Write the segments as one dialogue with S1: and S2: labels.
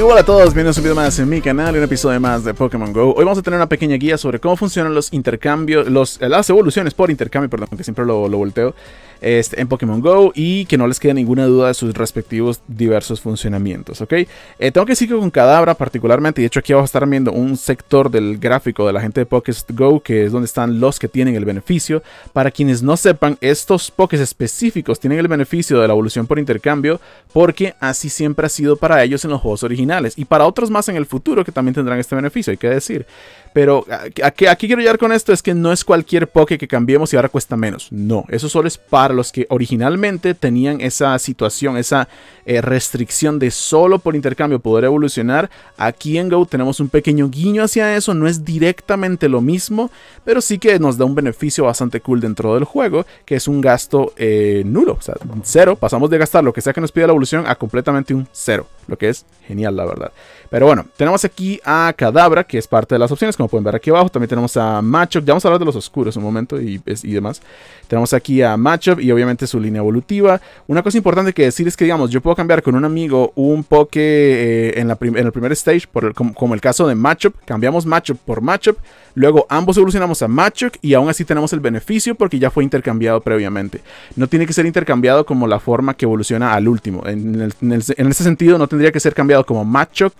S1: hola a todos, bienvenidos a un video más en mi canal y un episodio más de Pokémon GO Hoy vamos a tener una pequeña guía sobre cómo funcionan los intercambios, los, las evoluciones por intercambio, perdón, que siempre lo, volteo este, en Pokémon GO y que no les quede ninguna duda de sus respectivos diversos funcionamientos, ¿ok? Eh, tengo que decir que con Cadabra particularmente, y de hecho aquí vamos a estar viendo un sector del gráfico de la gente de Pokémon GO, que es donde están los que tienen el beneficio. Para quienes no sepan, estos Pokés específicos tienen el beneficio de la evolución por intercambio, porque así siempre ha sido para ellos en los juegos originales y para otros más en el futuro que también tendrán este beneficio, hay que decir. Pero aquí, quiero llegar con esto es que no es cualquier poke que cambiemos y ahora cuesta menos. No, eso solo es para los que originalmente tenían esa situación, esa eh, restricción de solo por intercambio poder evolucionar. Aquí en Go tenemos un pequeño guiño hacia eso, no es directamente lo mismo, pero sí que nos da un beneficio bastante cool dentro del juego, que es un gasto eh, nulo, o sea, cero. Pasamos de gastar lo que sea que nos pida la evolución a completamente un cero, lo que es genial la verdad. Pero bueno, tenemos aquí a Cadabra, que es parte de las opciones, como pueden ver aquí abajo. También tenemos a Machop, ya vamos a hablar de los oscuros un momento y, y demás. Tenemos aquí a Machop y obviamente su línea evolutiva. Una cosa importante que decir es que, digamos, yo puedo cambiar con un amigo un Poké eh, en, en el primer stage, por como, el caso de Machop. Cambiamos Machop por Machop, luego ambos evolucionamos a Machop y aún así tenemos el beneficio porque ya fue intercambiado previamente. No tiene que ser intercambiado como la forma que evoluciona al último. en ese sentido, no tendría que ser cambiado como Machok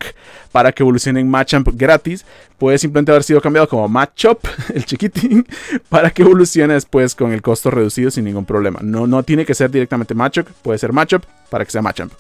S1: para que evolucione en Machamp gratis. Puede simplemente haber sido cambiado como Machop, el chiquitín, para que evolucione después con el costo reducido sin ningún problema. No, no tiene que ser directamente Machoc, puede ser Machop para que sea Machamp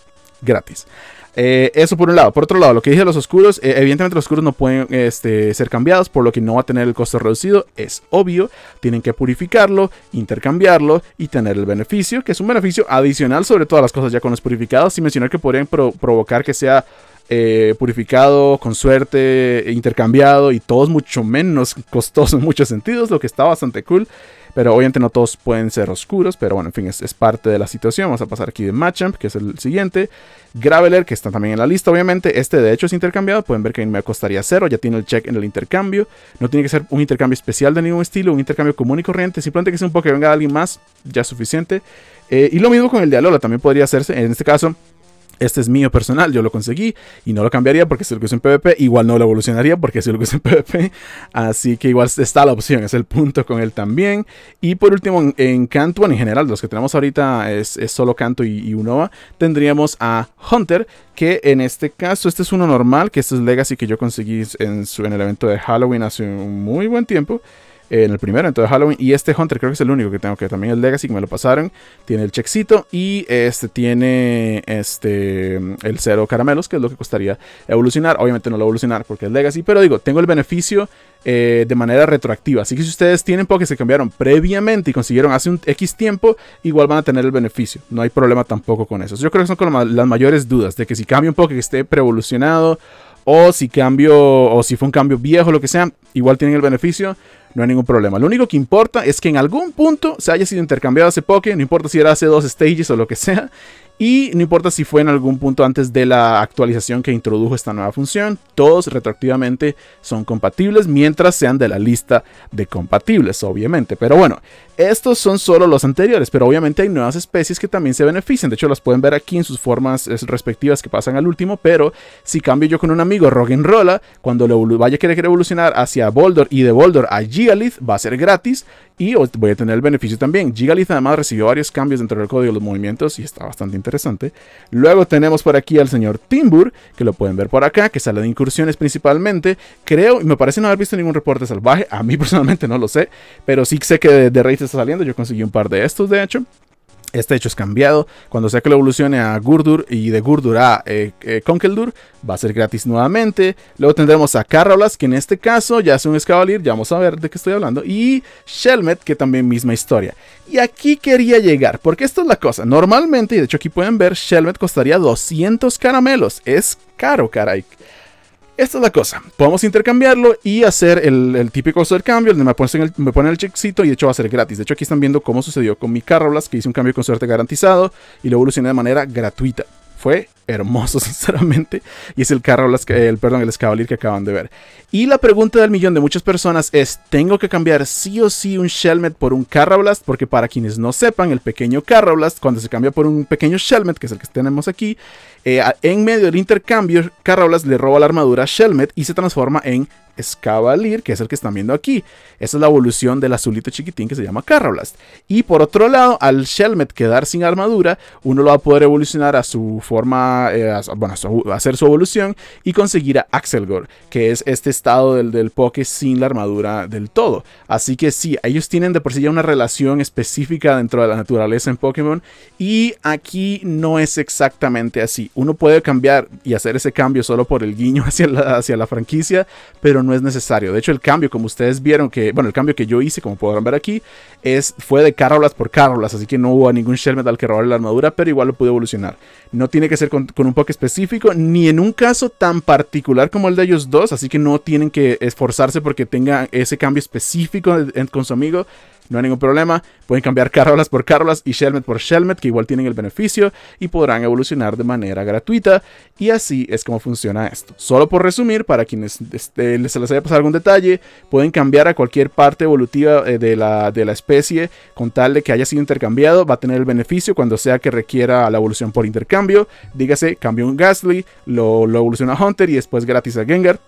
S1: gratis. Eh, eso por un lado. Por otro lado, lo que dije de los oscuros, eh, evidentemente los oscuros no pueden este, ser cambiados, por lo que no va a tener el costo reducido, es obvio. Tienen que purificarlo, intercambiarlo y tener el beneficio, que es un beneficio adicional sobre todas las cosas ya con los purificados, sin mencionar que podrían provocar que sea eh, purificado, con suerte, intercambiado y todo mucho menos costoso en muchos sentidos, lo que está bastante cool. Pero obviamente no todos pueden ser oscuros, pero bueno, en fin, es, parte de la situación. Vamos a pasar aquí de Machamp, que es el siguiente. Graveler, que está también en la lista, obviamente. Este de hecho es intercambiado. Pueden ver que me costaría cero. Ya tiene el check en el intercambio. No tiene que ser un intercambio especial de ningún estilo, un intercambio común y corriente. Simplemente que sea un Pokémon que venga de alguien más, ya es suficiente. Eh, y lo mismo con el de Alola, también podría hacerse. En este caso, este es mío personal, yo lo conseguí y no lo cambiaría porque si lo que es un PvP, igual no lo evolucionaría porque si lo que es un PvP. Así que igual está la opción, es el punto con él también. Y por último, en, en en general, los que tenemos ahorita es, solo Canto y, y, Unova, tendríamos a Hunter, que en este caso, este es uno normal, que este es Legacy que yo conseguí en el evento de Halloween hace un muy buen tiempo en el primero, entonces Halloween. Y este Hunter creo que es el único que tengo, que también es Legacy que me lo pasaron. Tiene el Chexito y este tiene este el cero caramelos, que es lo que costaría evolucionar. Obviamente no lo voy a evolucionar porque es Legacy, pero digo, tengo el beneficio eh, de manera retroactiva. Así que si ustedes tienen Pokés que cambiaron previamente y consiguieron hace un X tiempo, igual van a tener el beneficio. No hay problema tampoco con eso. Yo creo que son las mayores dudas de que si cambio un Poké que esté preevolucionado o si cambio o si fue un cambio viejo, lo que sea, igual tienen el beneficio no hay ningún problema. Lo único que importa es que en algún punto se haya sido intercambiado ese Poké, no importa si era hace dos stages o lo que sea, y no importa si fue en algún punto antes de la actualización que introdujo esta nueva función, todos retroactivamente son compatibles mientras sean de la lista de compatibles, obviamente. Pero bueno, estos son solo los anteriores, pero obviamente hay nuevas especies que también se benefician. De hecho, las pueden ver aquí en sus formas eh, respectivas que pasan al último. Pero si cambio yo con un amigo rolla cuando lo vaya a querer evolucionar hacia Boldor y de Boldor a Gigalith, va a ser gratis y voy a tener el beneficio también. Gigalith además recibió varios cambios dentro del código de los movimientos y está bastante interesante. Luego tenemos por aquí al señor Timbur, que lo pueden ver por acá, que sale de incursiones principalmente. Creo, y me parece no haber visto ningún reporte salvaje, a mí personalmente no lo sé, pero sí sé que de, de está saliendo, yo conseguí un par de estos de hecho. Este hecho es cambiado. Cuando sea que lo evolucione a Gurdur y de Gurdur a eh, eh Conkeldur, va a ser gratis nuevamente. Luego tendremos a Carolas, que en este caso ya es un Escavalier, ya vamos a ver de qué estoy hablando. Y Shelmet, que también misma historia. Y aquí quería llegar, porque esto es la cosa. Normalmente, y de hecho aquí pueden ver, Shelmet costaría 200 caramelos. Es caro, caray. Esta es la cosa. Podemos intercambiarlo y hacer el, típico uso del cambio. Me ponen, el, me ponen el y de hecho va a ser gratis. De hecho, aquí están viendo cómo sucedió con mi carro. que hice un cambio con suerte garantizado y lo evolucioné de manera gratuita. Fue hermoso, sinceramente. Y es el carro, el, perdón, el escavalir que acaban de ver. Y la pregunta del millón de muchas personas es, ¿tengo que cambiar sí o sí un Shelmet por un Carrablast? Porque para quienes no sepan, el pequeño Carrablast, cuando se cambia por un pequeño Shelmet, que es el que tenemos aquí, eh, en medio del intercambio, Carrablast le roba la armadura a Shelmet y se transforma en Escavalir, que es el que están viendo aquí. Esa es la evolución del azulito chiquitín que se llama Carrablast. Y por otro lado, al Shelmet quedar sin armadura, uno lo va a poder evolucionar a su forma eh, hacer su evolución y conseguir a Axelgor, que es este estado del, del Poké sin la armadura del todo. Así que sí, ellos tienen de por sí ya una relación específica dentro de la naturaleza en Pokémon y aquí no es exactamente así. Uno puede cambiar y hacer ese cambio solo por el guiño hacia la, hacia la franquicia, pero no es necesario. De hecho, el cambio, como ustedes vieron, que, bueno, el cambio que yo hice, como podrán ver aquí, es, fue de Carolas por Carolas así que no hubo a ningún Shell Metal que robarle la armadura, pero igual lo pude evolucionar. No tiene que ser con con, un poco específico, ni en un caso tan particular como el de ellos dos, así que no tienen que esforzarse porque tenga ese cambio específico con su amigo, no hay ningún problema. Pueden cambiar Carolas por Carolas y Shelmet por Shelmet, que igual tienen el beneficio y podrán evolucionar de manera gratuita. Y así es como funciona esto. Solo por resumir, para quienes este, se les haya pasado algún detalle, pueden cambiar a cualquier parte evolutiva eh, de, la, de la especie con tal de que haya sido intercambiado. Va a tener el beneficio cuando sea que requiera la evolución por intercambio. Dígase, cambio un Ghastly, lo, lo evoluciona a Hunter y después gratis a Gengar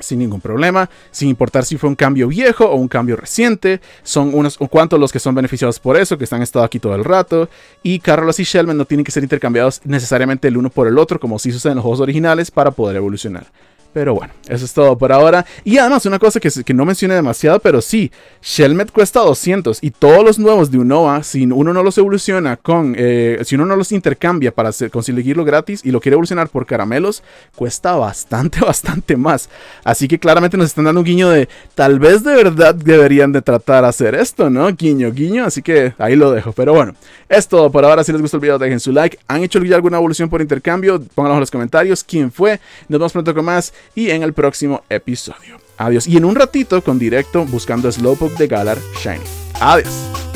S1: sin ningún problema, sin importar si fue un cambio viejo o un cambio reciente. Son unos o cuantos los que son beneficiados por eso, que están estado aquí todo el rato. Y Carlos y Shelman no tienen que ser intercambiados necesariamente el uno por el otro, como sí sucede en los juegos originales, para poder evolucionar. Pero bueno, eso es todo por ahora. Y además, una cosa que, no mencioné demasiado, pero sí, Shelmet cuesta 200 y todos los nuevos de Unova, si uno no los evoluciona con, eh, si uno no los intercambia para conseguirlo gratis y lo quiere evolucionar por caramelos, cuesta bastante, bastante más. Así que claramente nos están dando un guiño de, tal vez de verdad deberían de tratar de hacer esto, ¿no? Guiño, guiño, así que ahí lo dejo. Pero bueno, es todo por ahora. Si les gustó el video, dejen su like. ¿Han hecho alguna evolución por intercambio? Pónganlo en los comentarios. ¿Quién fue? Nos vemos pronto con más y en el próximo episodio. Adiós. Y en un ratito con directo buscando Slowpoke de Galar Shiny. Adiós.